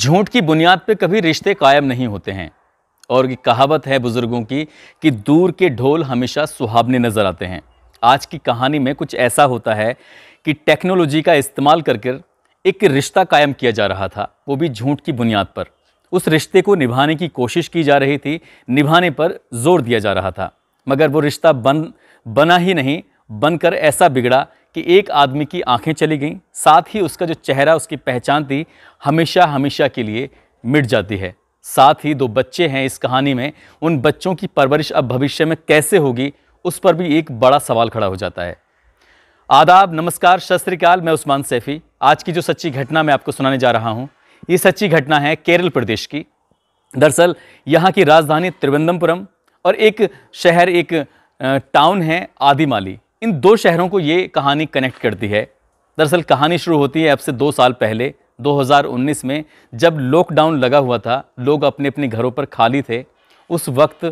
झूठ की बुनियाद पर कभी रिश्ते कायम नहीं होते हैं और ये कहावत है बुज़ुर्गों की कि दूर के ढोल हमेशा सुहावने नज़र आते हैं आज की कहानी में कुछ ऐसा होता है कि टेक्नोलॉजी का इस्तेमाल करके एक रिश्ता कायम किया जा रहा था वो भी झूठ की बुनियाद पर उस रिश्ते को निभाने की कोशिश की जा रही थी निभाने पर जोर दिया जा रहा था मगर वो रिश्ता बन बना ही नहीं बनकर ऐसा बिगड़ा कि एक आदमी की आंखें चली गईं साथ ही उसका जो चेहरा उसकी पहचान थी हमेशा हमेशा के लिए मिट जाती है साथ ही दो बच्चे हैं इस कहानी में उन बच्चों की परवरिश अब भविष्य में कैसे होगी उस पर भी एक बड़ा सवाल खड़ा हो जाता है आदाब नमस्कार शस्त्रकाल मैं उस्मान सैफ़ी आज की जो सच्ची घटना मैं आपको सुनाने जा रहा हूँ ये सच्ची घटना है केरल प्रदेश की दरअसल यहाँ की राजधानी त्रिवेंद्रपुरम और एक शहर एक टाउन है आदिमाली इन दो शहरों को ये कहानी कनेक्ट करती है दरअसल कहानी शुरू होती है अब से दो साल पहले 2019 में जब लॉकडाउन लगा हुआ था लोग अपने अपने घरों पर खाली थे उस वक्त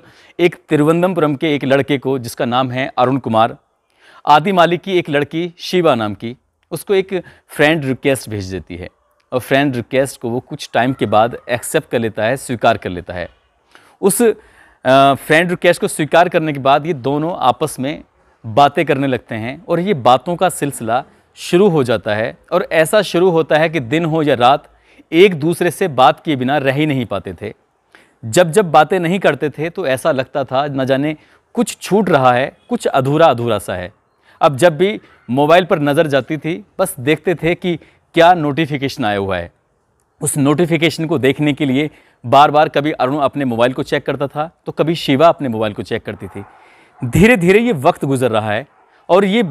एक तिरुवनंतपुरम के एक लड़के को जिसका नाम है अरुण कुमार आदि मालिक की एक लड़की शिवा नाम की उसको एक फ्रेंड रिक्वेस्ट भेज देती है और फ्रेंड रिक्वेस्ट को वो कुछ टाइम के बाद एक्सेप्ट कर लेता है स्वीकार कर लेता है उस फ्रेंड रिक्वेस्ट को स्वीकार करने के बाद ये दोनों आपस में बातें करने लगते हैं और ये बातों का सिलसिला शुरू हो जाता है और ऐसा शुरू होता है कि दिन हो या रात एक दूसरे से बात किए बिना रह ही नहीं पाते थे जब जब बातें नहीं करते थे तो ऐसा लगता था न जाने कुछ छूट रहा है कुछ अधूरा अधूरा सा है अब जब भी मोबाइल पर नज़र जाती थी बस देखते थे कि क्या नोटिफिकेशन आया हुआ है उस नोटिफिकेशन को देखने के लिए बार बार कभी अरुण अपने मोबाइल को चेक करता था तो कभी शिवा अपने मोबाइल को चेक करती थी धीरे धीरे ये वक्त गुजर रहा है और ये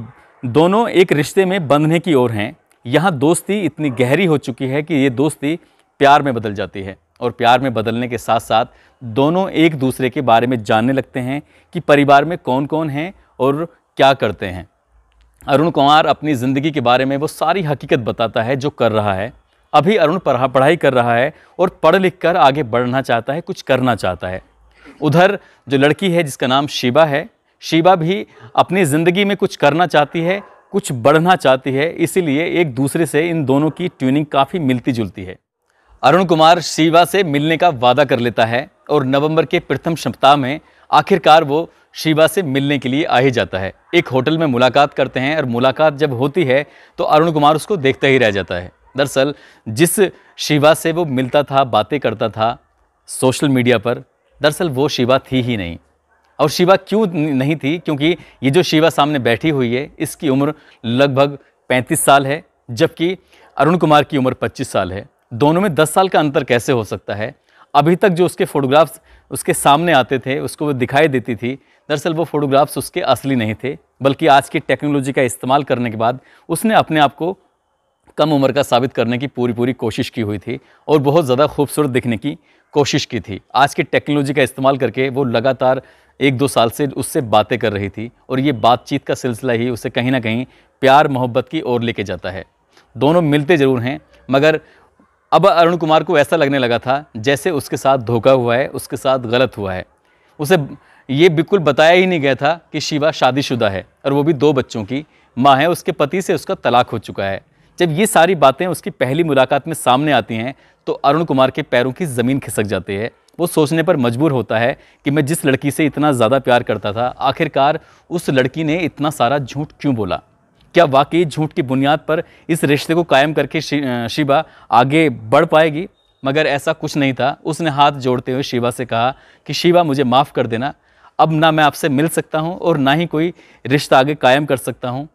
दोनों एक रिश्ते में बंधने की ओर हैं यहाँ दोस्ती इतनी गहरी हो चुकी है कि ये दोस्ती प्यार में बदल जाती है और प्यार में बदलने के साथ साथ दोनों एक दूसरे के बारे में जानने लगते हैं कि परिवार में कौन कौन हैं और क्या करते हैं अरुण कुमार अपनी ज़िंदगी के बारे में वो सारी हकीकत बताता है जो कर रहा है अभी अरुण पढ़ा पढ़ाई कर रहा है और पढ़ लिख कर आगे बढ़ना चाहता है कुछ करना चाहता है उधर जो लड़की है जिसका नाम शिबा है शिवा भी अपनी ज़िंदगी में कुछ करना चाहती है कुछ बढ़ना चाहती है इसीलिए एक दूसरे से इन दोनों की ट्यूनिंग काफ़ी मिलती जुलती है अरुण कुमार शिवा से मिलने का वादा कर लेता है और नवंबर के प्रथम सप्ताह में आखिरकार वो शिवा से मिलने के लिए आ ही जाता है एक होटल में मुलाकात करते हैं और मुलाकात जब होती है तो अरुण कुमार उसको देखता ही रह जाता है दरअसल जिस शिवा से वो मिलता था बातें करता था सोशल मीडिया पर दरअसल वो शिवा थी ही नहीं और शिवा क्यों नहीं थी क्योंकि ये जो शिवा सामने बैठी हुई है इसकी उम्र लगभग 35 साल है जबकि अरुण कुमार की उम्र 25 साल है दोनों में 10 साल का अंतर कैसे हो सकता है अभी तक जो उसके फ़ोटोग्राफ्स उसके सामने आते थे उसको वो दिखाई देती थी दरअसल वो फ़ोटोग्राफ्स उसके असली नहीं थे बल्कि आज की टेक्नोलॉजी का इस्तेमाल करने के बाद उसने अपने आप को कम उम्र का साबित करने की पूरी पूरी कोशिश की हुई थी और बहुत ज़्यादा खूबसूरत दिखने की कोशिश की थी आज की टेक्नोलॉजी का इस्तेमाल करके वो लगातार एक दो साल से उससे बातें कर रही थी और ये बातचीत का सिलसिला ही उसे कहीं ना कहीं प्यार मोहब्बत की ओर लेके जाता है दोनों मिलते ज़रूर हैं मगर अब अरुण कुमार को ऐसा लगने लगा था जैसे उसके साथ धोखा हुआ है उसके साथ गलत हुआ है उसे ये बिल्कुल बताया ही नहीं गया था कि शिवा शादीशुदा है और वो भी दो बच्चों की माँ है उसके पति से उसका तलाक हो चुका है जब ये सारी बातें उसकी पहली मुलाकात में सामने आती हैं तो अरुण कुमार के पैरों की ज़मीन खिसक जाती है वो सोचने पर मजबूर होता है कि मैं जिस लड़की से इतना ज़्यादा प्यार करता था आखिरकार उस लड़की ने इतना सारा झूठ क्यों बोला क्या वाकई झूठ की बुनियाद पर इस रिश्ते को कायम करके शिबा आगे बढ़ पाएगी मगर ऐसा कुछ नहीं था उसने हाथ जोड़ते हुए शिवा से कहा कि शिवा मुझे माफ़ कर देना अब ना मैं आपसे मिल सकता हूँ और ना ही कोई रिश्ता आगे कायम कर सकता हूँ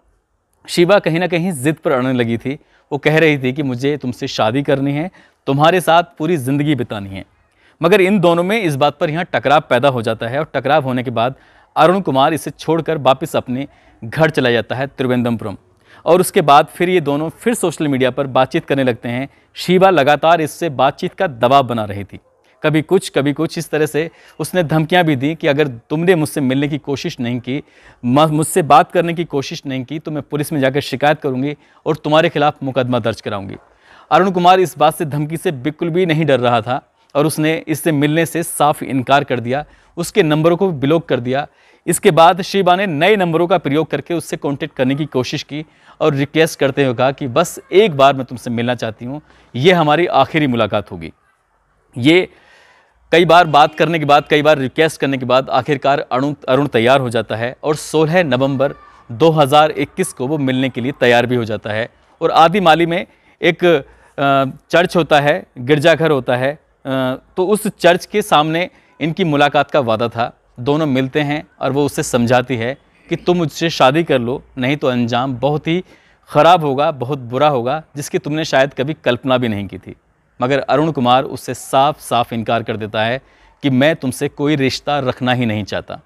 शिवा कहीं ना कहीं ज़िद पर अड़ने लगी थी वो कह रही थी कि मुझे तुमसे शादी करनी है तुम्हारे साथ पूरी ज़िंदगी बितानी है मगर इन दोनों में इस बात पर यहाँ टकराव पैदा हो जाता है और टकराव होने के बाद अरुण कुमार इसे छोड़कर वापस अपने घर चला जाता है त्रिवेंद्रमपुरम और उसके बाद फिर ये दोनों फिर सोशल मीडिया पर बातचीत करने लगते हैं शिवा लगातार इससे बातचीत का दबाव बना रही थी कभी कुछ कभी कुछ इस तरह से उसने धमकियां भी दी कि अगर तुमने मुझसे मिलने की कोशिश नहीं की मुझसे बात करने की कोशिश नहीं की तो मैं पुलिस में जाकर शिकायत करूंगी और तुम्हारे खिलाफ मुकदमा दर्ज कराऊंगी अरुण कुमार इस बात से धमकी से बिल्कुल भी नहीं डर रहा था और उसने इससे मिलने से साफ इनकार कर दिया उसके नंबरों को ब्लॉक कर दिया इसके बाद शिबा ने नए नंबरों का प्रयोग करके उससे कॉन्टेक्ट करने की कोशिश की और रिक्वेस्ट करते हुए कहा कि बस एक बार मैं तुमसे मिलना चाहती हूँ ये हमारी आखिरी मुलाकात होगी ये कई बार बात करने के बाद कई बार रिक्वेस्ट करने के बाद आखिरकार अरुण अरुण तैयार हो जाता है और 16 नवंबर 2021 को वो मिलने के लिए तैयार भी हो जाता है और आदि माली में एक चर्च होता है गिरजाघर होता है तो उस चर्च के सामने इनकी मुलाकात का वादा था दोनों मिलते हैं और वो उसे समझाती है कि तुम मुझसे शादी कर लो नहीं तो अंजाम बहुत ही ख़राब होगा बहुत बुरा होगा जिसकी तुमने शायद कभी कल्पना भी नहीं की थी मगर अरुण कुमार उससे साफ साफ इनकार कर देता है कि मैं तुमसे कोई रिश्ता रखना ही नहीं चाहता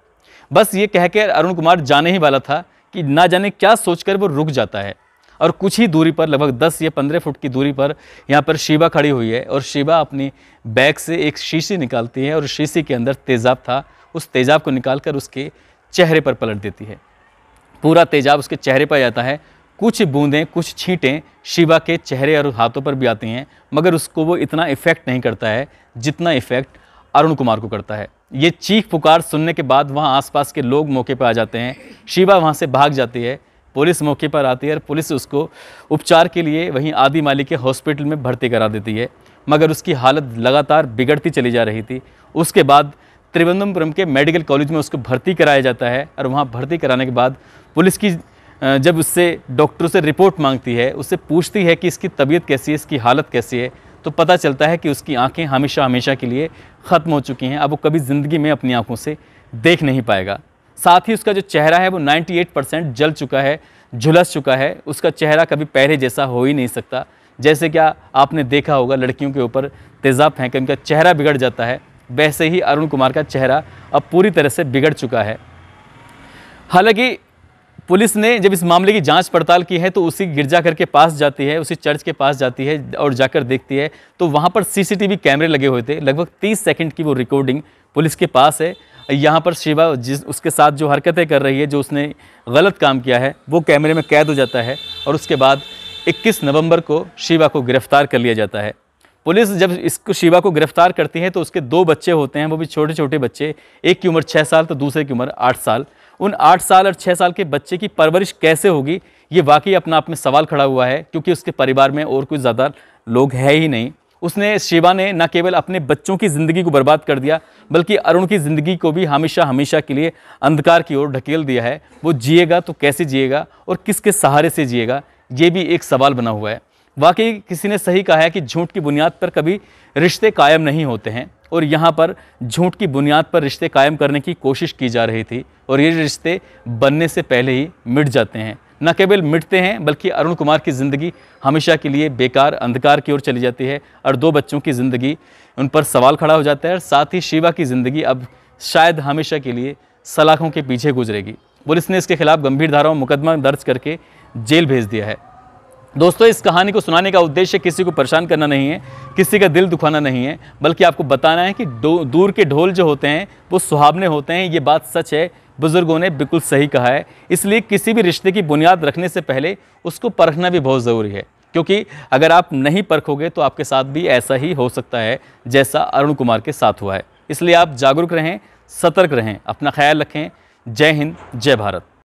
बस ये कहकर अरुण कुमार जाने ही वाला था कि ना जाने क्या सोचकर वो रुक जाता है और कुछ ही दूरी पर लगभग 10 या 15 फुट की दूरी पर यहाँ पर शिवा खड़ी हुई है और शिवा अपनी बैग से एक शीशी निकालती है और शीशी के अंदर तेज़ाब था उस तेज़ाब को निकाल कर उसके चेहरे पर पलट देती है पूरा तेज़ाब उसके चेहरे पर जाता है कुछ बूंदें कुछ छींटें शिवा के चेहरे और हाथों पर भी आती हैं मगर उसको वो इतना इफ़ेक्ट नहीं करता है जितना इफ़ेक्ट अरुण कुमार को करता है ये चीख पुकार सुनने के बाद वहाँ आसपास के लोग मौके पर आ जाते हैं शिवा वहाँ से भाग जाती है पुलिस मौके पर आती है और पुलिस उसको उपचार के लिए वहीं आदि माली के हॉस्पिटल में भर्ती करा देती है मगर उसकी हालत लगातार बिगड़ती चली जा रही थी उसके बाद त्रिवेंद्रपुरम के मेडिकल कॉलेज में उसको भर्ती कराया जाता है और वहाँ भर्ती कराने के बाद पुलिस की जब उससे डॉक्टरों से रिपोर्ट मांगती है उससे पूछती है कि इसकी तबीयत कैसी है इसकी हालत कैसी है तो पता चलता है कि उसकी आंखें हमेशा हमेशा के लिए ख़त्म हो चुकी हैं अब वो कभी ज़िंदगी में अपनी आंखों से देख नहीं पाएगा साथ ही उसका जो चेहरा है वो 98 परसेंट जल चुका है झुलस चुका है उसका चेहरा कभी पहले जैसा हो ही नहीं सकता जैसे क्या आपने देखा होगा लड़कियों के ऊपर तेज़ाब फेंक उनका चेहरा बिगड़ जाता है वैसे ही अरुण कुमार का चेहरा अब पूरी तरह से बिगड़ चुका है हालांकि पुलिस ने जब इस मामले की जांच पड़ताल की है तो उसी गिरजाघर के पास जाती है उसी चर्च के पास जाती है और जाकर देखती है तो वहाँ पर सीसीटीवी कैमरे लगे हुए थे लगभग तीस सेकेंड की वो रिकॉर्डिंग पुलिस के पास है यहाँ पर शिवा जिस उसके साथ जो हरकतें कर रही है जो उसने गलत काम किया है वो कैमरे में कैद हो जाता है और उसके बाद इक्कीस नवंबर को शिवा को गिरफ्तार कर लिया जाता है पुलिस जब इसको शिवा को गिरफ्तार करती है तो उसके दो बच्चे होते हैं वो भी छोटे छोटे बच्चे एक की उम्र छः साल तो दूसरे की उम्र आठ साल उन आठ साल और छः साल के बच्चे की परवरिश कैसे होगी ये वाकई अपना आप में सवाल खड़ा हुआ है क्योंकि उसके परिवार में और कुछ ज़्यादा लोग है ही नहीं उसने शिवा ने न केवल अपने बच्चों की ज़िंदगी को बर्बाद कर दिया बल्कि अरुण की ज़िंदगी को भी हमेशा हमेशा के लिए अंधकार की ओर ढकेल दिया है वो जिएगा तो कैसे जिएगा और किसके सहारे से जिएगा ये भी एक सवाल बना हुआ है वाकई किसी ने सही कहा है कि झूठ की बुनियाद पर कभी रिश्ते कायम नहीं होते हैं और यहाँ पर झूठ की बुनियाद पर रिश्ते कायम करने की कोशिश की जा रही थी और ये रिश्ते बनने से पहले ही मिट जाते हैं न केवल मिटते हैं बल्कि अरुण कुमार की ज़िंदगी हमेशा के लिए बेकार अंधकार की ओर चली जाती है और दो बच्चों की ज़िंदगी उन पर सवाल खड़ा हो जाता है और साथ ही शिवा की ज़िंदगी अब शायद हमेशा के लिए सलाखों के पीछे गुजरेगी पुलिस ने इसके खिलाफ गंभीर धाराओं मुकदमा दर्ज करके जेल भेज दिया है दोस्तों इस कहानी को सुनाने का उद्देश्य किसी को परेशान करना नहीं है किसी का दिल दुखाना नहीं है बल्कि आपको बताना है कि दूर के ढोल जो होते हैं वो सुहावने होते हैं ये बात सच है बुज़ुर्गों ने बिल्कुल सही कहा है इसलिए किसी भी रिश्ते की बुनियाद रखने से पहले उसको परखना भी बहुत ज़रूरी है क्योंकि अगर आप नहीं परखोगे तो आपके साथ भी ऐसा ही हो सकता है जैसा अरुण कुमार के साथ हुआ है इसलिए आप जागरूक रहें सतर्क रहें अपना ख्याल रखें जय हिंद जय भारत